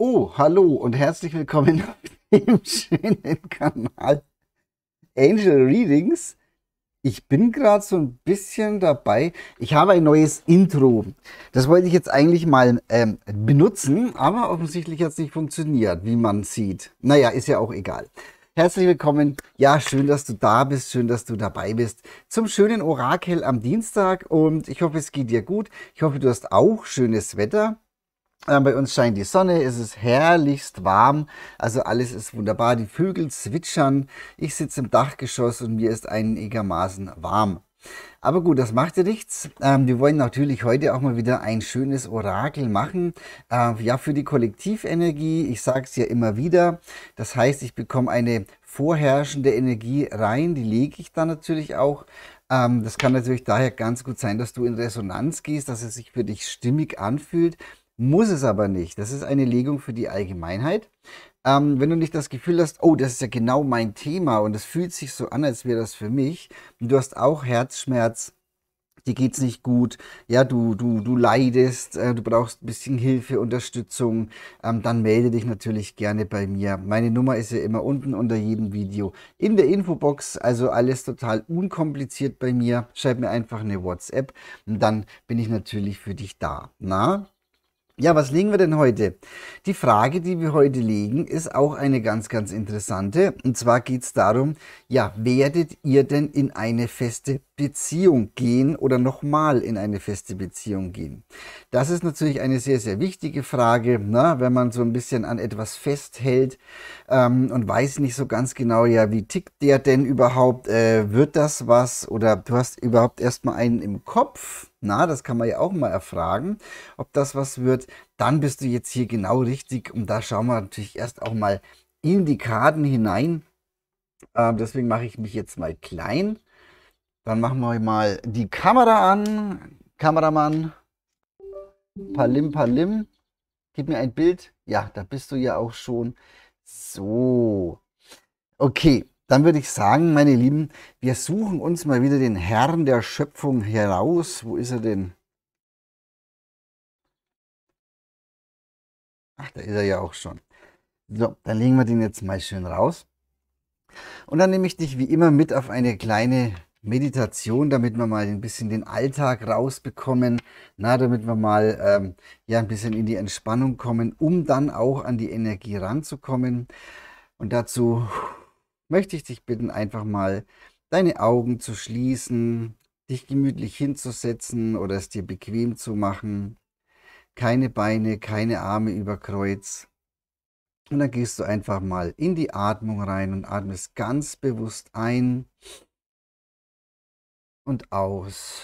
Oh, hallo und herzlich willkommen auf dem schönen Kanal Angel Readings. Ich bin gerade so ein bisschen dabei. Ich habe ein neues Intro. Das wollte ich jetzt eigentlich mal ähm, benutzen, aber offensichtlich hat es nicht funktioniert, wie man sieht. Naja, ist ja auch egal. Herzlich willkommen. Ja, schön, dass du da bist. Schön, dass du dabei bist. Zum schönen Orakel am Dienstag. Und ich hoffe, es geht dir gut. Ich hoffe, du hast auch schönes Wetter. Ähm, bei uns scheint die Sonne, es ist herrlichst warm, also alles ist wunderbar. Die Vögel zwitschern, ich sitze im Dachgeschoss und mir ist einigermaßen warm. Aber gut, das macht ja nichts. Ähm, wir wollen natürlich heute auch mal wieder ein schönes Orakel machen. Äh, ja, für die Kollektivenergie. Ich sage es ja immer wieder. Das heißt, ich bekomme eine vorherrschende Energie rein. Die lege ich dann natürlich auch. Ähm, das kann natürlich daher ganz gut sein, dass du in Resonanz gehst, dass es sich für dich stimmig anfühlt muss es aber nicht. Das ist eine Legung für die Allgemeinheit. Ähm, wenn du nicht das Gefühl hast, oh, das ist ja genau mein Thema und es fühlt sich so an, als wäre das für mich, und du hast auch Herzschmerz, dir geht's nicht gut, ja, du, du, du leidest, äh, du brauchst ein bisschen Hilfe, Unterstützung, ähm, dann melde dich natürlich gerne bei mir. Meine Nummer ist ja immer unten unter jedem Video in der Infobox, also alles total unkompliziert bei mir. Schreib mir einfach eine WhatsApp und dann bin ich natürlich für dich da. Na? Ja, was legen wir denn heute? Die Frage, die wir heute legen, ist auch eine ganz, ganz interessante. Und zwar geht es darum, ja, werdet ihr denn in eine feste Beziehung gehen oder nochmal in eine feste Beziehung gehen? Das ist natürlich eine sehr, sehr wichtige Frage, ne? wenn man so ein bisschen an etwas festhält ähm, und weiß nicht so ganz genau, ja, wie tickt der denn überhaupt? Äh, wird das was? Oder du hast überhaupt erstmal einen im Kopf. Na, das kann man ja auch mal erfragen, ob das was wird. Dann bist du jetzt hier genau richtig und da schauen wir natürlich erst auch mal in die Karten hinein. Ähm, deswegen mache ich mich jetzt mal klein dann machen wir mal die Kamera an. Kameramann. Palim, palim. Gib mir ein Bild. Ja, da bist du ja auch schon. So. Okay, dann würde ich sagen, meine Lieben, wir suchen uns mal wieder den Herrn der Schöpfung heraus. Wo ist er denn? Ach, da ist er ja auch schon. So, dann legen wir den jetzt mal schön raus. Und dann nehme ich dich wie immer mit auf eine kleine Meditation, damit wir mal ein bisschen den Alltag rausbekommen, na, damit wir mal ähm, ja ein bisschen in die Entspannung kommen, um dann auch an die Energie ranzukommen. Und dazu möchte ich dich bitten, einfach mal deine Augen zu schließen, dich gemütlich hinzusetzen oder es dir bequem zu machen. Keine Beine, keine Arme über Kreuz. Und dann gehst du einfach mal in die Atmung rein und atmest ganz bewusst ein und aus.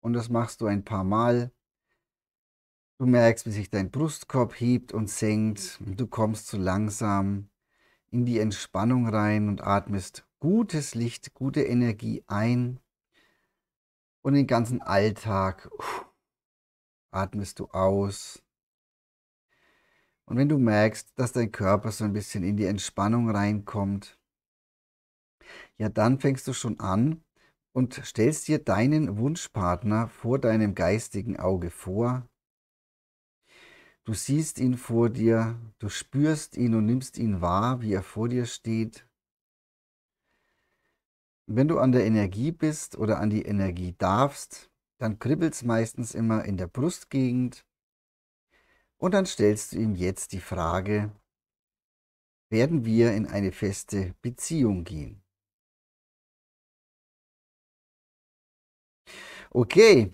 Und das machst du ein paar Mal. Du merkst, wie sich dein Brustkorb hebt und senkt. Du kommst so langsam in die Entspannung rein und atmest gutes Licht, gute Energie ein. Und den ganzen Alltag atmest du aus. Und wenn du merkst, dass dein Körper so ein bisschen in die Entspannung reinkommt, ja dann fängst du schon an und stellst dir deinen Wunschpartner vor deinem geistigen Auge vor. Du siehst ihn vor dir, du spürst ihn und nimmst ihn wahr, wie er vor dir steht. Wenn du an der Energie bist oder an die Energie darfst, dann kribbelt's meistens immer in der Brustgegend. Und dann stellst du ihm jetzt die Frage, werden wir in eine feste Beziehung gehen? Okay.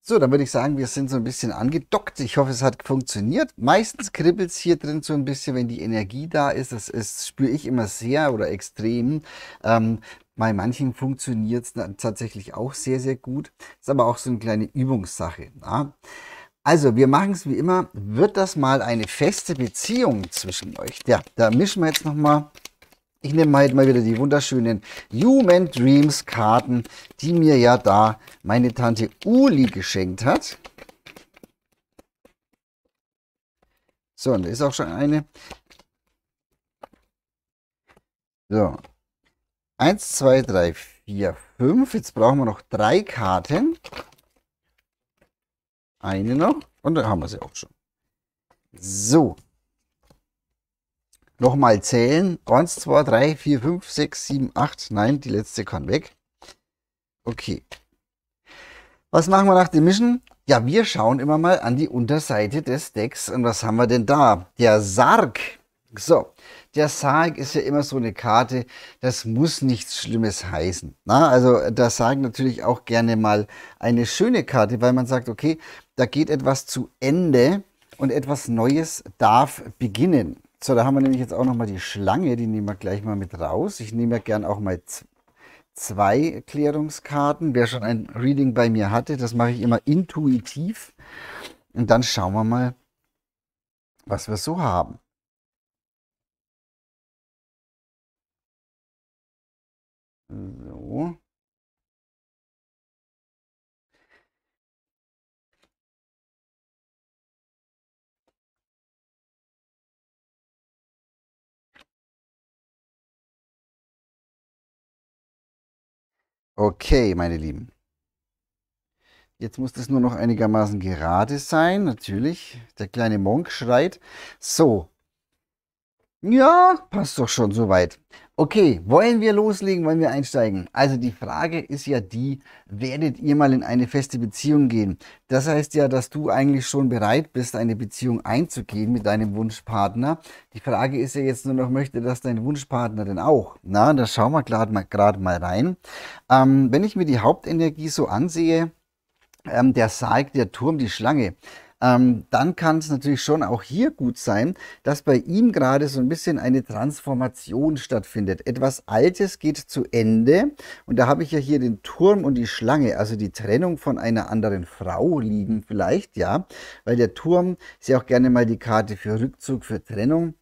So, dann würde ich sagen, wir sind so ein bisschen angedockt. Ich hoffe, es hat funktioniert. Meistens kribbelt es hier drin so ein bisschen, wenn die Energie da ist. Das, das spüre ich immer sehr oder extrem. Ähm, bei manchen funktioniert es tatsächlich auch sehr, sehr gut. Ist aber auch so eine kleine Übungssache. Na? Also, wir machen es wie immer. Wird das mal eine feste Beziehung zwischen euch? Ja, da mischen wir jetzt nochmal ich nehme halt mal wieder die wunderschönen Human Dreams Karten, die mir ja da meine Tante Uli geschenkt hat. So, und da ist auch schon eine. So. eins, zwei, drei, vier, fünf. Jetzt brauchen wir noch drei Karten. Eine noch. Und dann haben wir sie auch schon. So nochmal zählen. 1, 2, 3, 4, 5, 6, 7, 8. Nein, die letzte kann weg. Okay. Was machen wir nach dem Mischen? Ja, wir schauen immer mal an die Unterseite des Decks. Und was haben wir denn da? Der Sarg. So, der Sarg ist ja immer so eine Karte, das muss nichts Schlimmes heißen. Na, also da sagen natürlich auch gerne mal eine schöne Karte, weil man sagt, okay, da geht etwas zu Ende und etwas Neues darf beginnen. So, da haben wir nämlich jetzt auch nochmal die Schlange, die nehmen wir gleich mal mit raus. Ich nehme ja gern auch mal zwei Klärungskarten. Wer schon ein Reading bei mir hatte, das mache ich immer intuitiv. Und dann schauen wir mal, was wir so haben. So. Okay, meine Lieben. Jetzt muss das nur noch einigermaßen gerade sein, natürlich. Der kleine Monk schreit. So. Ja, passt doch schon soweit. Okay, wollen wir loslegen, wollen wir einsteigen? Also die Frage ist ja die, werdet ihr mal in eine feste Beziehung gehen? Das heißt ja, dass du eigentlich schon bereit bist, eine Beziehung einzugehen mit deinem Wunschpartner. Die Frage ist ja jetzt nur noch, möchte das dein Wunschpartner denn auch? Na, da schauen wir gerade mal, grad mal rein. Ähm, wenn ich mir die Hauptenergie so ansehe, ähm, der Sarg, der Turm, die Schlange, ähm, dann kann es natürlich schon auch hier gut sein, dass bei ihm gerade so ein bisschen eine Transformation stattfindet. Etwas Altes geht zu Ende und da habe ich ja hier den Turm und die Schlange, also die Trennung von einer anderen Frau liegen vielleicht, ja, weil der Turm ist ja auch gerne mal die Karte für Rückzug, für Trennung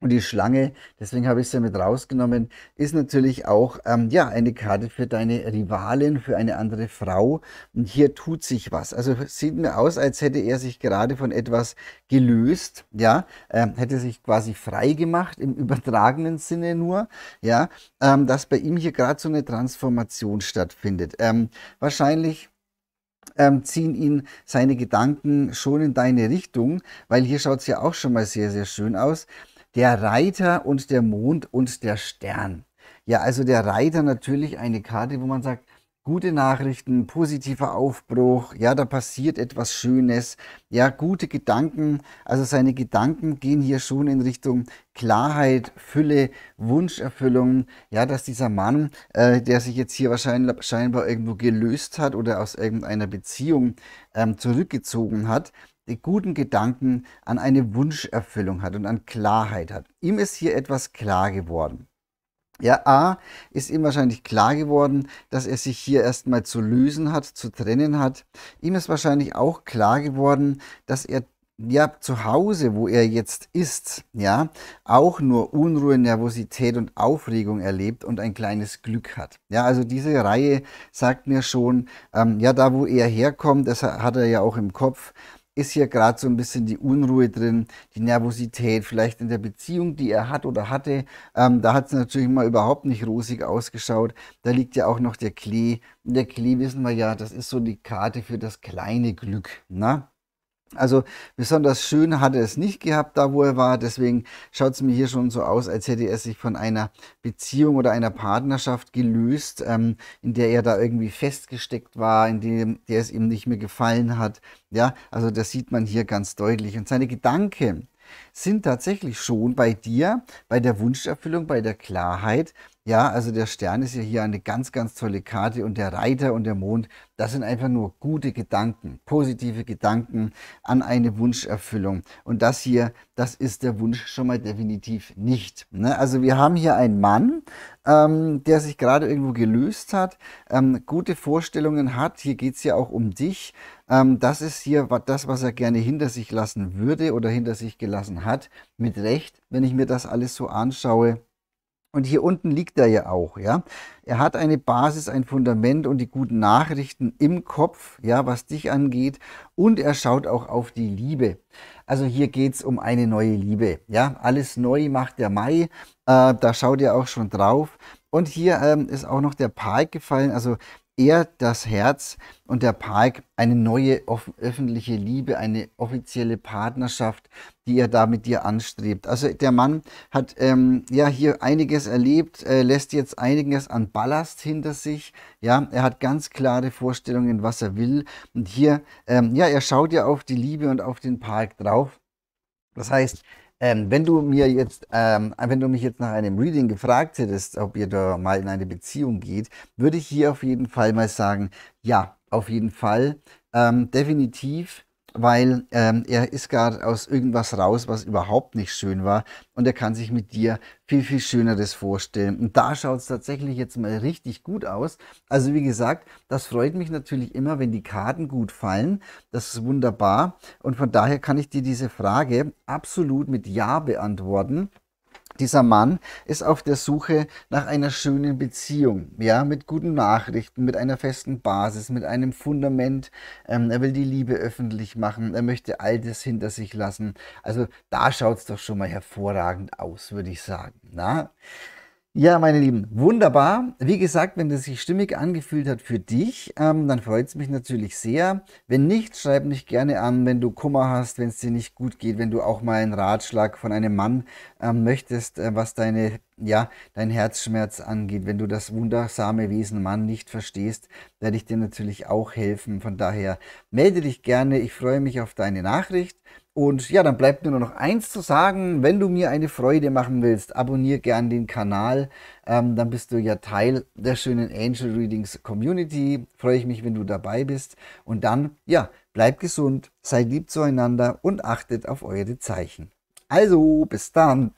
und die Schlange, deswegen habe ich sie mit rausgenommen, ist natürlich auch ähm, ja eine Karte für deine Rivalin, für eine andere Frau. Und hier tut sich was. Also sieht mir aus, als hätte er sich gerade von etwas gelöst, ja, ähm, hätte sich quasi frei gemacht im übertragenen Sinne nur, ja, ähm, dass bei ihm hier gerade so eine Transformation stattfindet. Ähm, wahrscheinlich ähm, ziehen ihn seine Gedanken schon in deine Richtung, weil hier schaut es ja auch schon mal sehr, sehr schön aus. Der Reiter und der Mond und der Stern. Ja, also der Reiter natürlich eine Karte, wo man sagt, gute Nachrichten, positiver Aufbruch, ja, da passiert etwas Schönes, ja, gute Gedanken, also seine Gedanken gehen hier schon in Richtung Klarheit, Fülle, Wunscherfüllung, ja, dass dieser Mann, äh, der sich jetzt hier wahrscheinlich scheinbar irgendwo gelöst hat oder aus irgendeiner Beziehung ähm, zurückgezogen hat, guten Gedanken an eine Wunscherfüllung hat und an Klarheit hat. Ihm ist hier etwas klar geworden. Ja, A ist ihm wahrscheinlich klar geworden, dass er sich hier erstmal zu lösen hat, zu trennen hat. Ihm ist wahrscheinlich auch klar geworden, dass er ja zu Hause, wo er jetzt ist, ja, auch nur Unruhe, Nervosität und Aufregung erlebt und ein kleines Glück hat. Ja, also diese Reihe sagt mir schon, ähm, ja, da wo er herkommt, das hat er ja auch im Kopf, ist hier gerade so ein bisschen die Unruhe drin, die Nervosität, vielleicht in der Beziehung, die er hat oder hatte. Ähm, da hat es natürlich mal überhaupt nicht rosig ausgeschaut. Da liegt ja auch noch der Klee. Und der Klee wissen wir ja, das ist so die Karte für das kleine Glück. Na? Ne? Also besonders schön hat er es nicht gehabt, da wo er war. Deswegen schaut es mir hier schon so aus, als hätte er sich von einer Beziehung oder einer Partnerschaft gelöst, ähm, in der er da irgendwie festgesteckt war, in dem der es ihm nicht mehr gefallen hat. Ja, also das sieht man hier ganz deutlich. Und seine Gedanken sind tatsächlich schon bei dir, bei der Wunscherfüllung, bei der Klarheit ja, also der Stern ist ja hier eine ganz, ganz tolle Karte und der Reiter und der Mond, das sind einfach nur gute Gedanken, positive Gedanken an eine Wunscherfüllung. Und das hier, das ist der Wunsch schon mal definitiv nicht. Ne? Also wir haben hier einen Mann, ähm, der sich gerade irgendwo gelöst hat, ähm, gute Vorstellungen hat. Hier geht es ja auch um dich. Ähm, das ist hier das, was er gerne hinter sich lassen würde oder hinter sich gelassen hat. Mit Recht, wenn ich mir das alles so anschaue und hier unten liegt er ja auch, ja. Er hat eine Basis, ein Fundament und die guten Nachrichten im Kopf, ja, was dich angeht. Und er schaut auch auf die Liebe. Also hier geht's um eine neue Liebe, ja. Alles neu macht der Mai. Äh, da schaut er auch schon drauf. Und hier ähm, ist auch noch der Park gefallen. Also er das Herz und der Park eine neue öffentliche Liebe, eine offizielle Partnerschaft, die er da mit dir anstrebt. Also der Mann hat ähm, ja hier einiges erlebt, äh, lässt jetzt einiges an Ballast hinter sich. Ja, er hat ganz klare Vorstellungen, was er will. Und hier, ähm, ja, er schaut ja auf die Liebe und auf den Park drauf. Das heißt, ähm, wenn du mir jetzt, ähm, wenn du mich jetzt nach einem Reading gefragt hättest, ob ihr da mal in eine Beziehung geht, würde ich hier auf jeden Fall mal sagen, ja, auf jeden Fall, ähm, definitiv weil ähm, er ist gerade aus irgendwas raus, was überhaupt nicht schön war und er kann sich mit dir viel, viel Schöneres vorstellen. Und da schaut es tatsächlich jetzt mal richtig gut aus. Also wie gesagt, das freut mich natürlich immer, wenn die Karten gut fallen. Das ist wunderbar und von daher kann ich dir diese Frage absolut mit Ja beantworten. Dieser Mann ist auf der Suche nach einer schönen Beziehung, ja, mit guten Nachrichten, mit einer festen Basis, mit einem Fundament. Ähm, er will die Liebe öffentlich machen, er möchte all das hinter sich lassen. Also da schaut es doch schon mal hervorragend aus, würde ich sagen. Na? Ja, meine Lieben, wunderbar. Wie gesagt, wenn das sich stimmig angefühlt hat für dich, ähm, dann freut es mich natürlich sehr. Wenn nicht, schreib mich gerne an, wenn du Kummer hast, wenn es dir nicht gut geht, wenn du auch mal einen Ratschlag von einem Mann ähm, möchtest, äh, was deine, ja, dein Herzschmerz angeht, wenn du das wundersame Wesen Mann nicht verstehst, werde ich dir natürlich auch helfen. Von daher melde dich gerne. Ich freue mich auf deine Nachricht. Und ja, dann bleibt mir nur noch eins zu sagen. Wenn du mir eine Freude machen willst, abonniere gern den Kanal. Ähm, dann bist du ja Teil der schönen Angel Readings Community. Freue ich mich, wenn du dabei bist. Und dann, ja, bleib gesund, seid lieb zueinander und achtet auf eure Zeichen. Also, bis dann.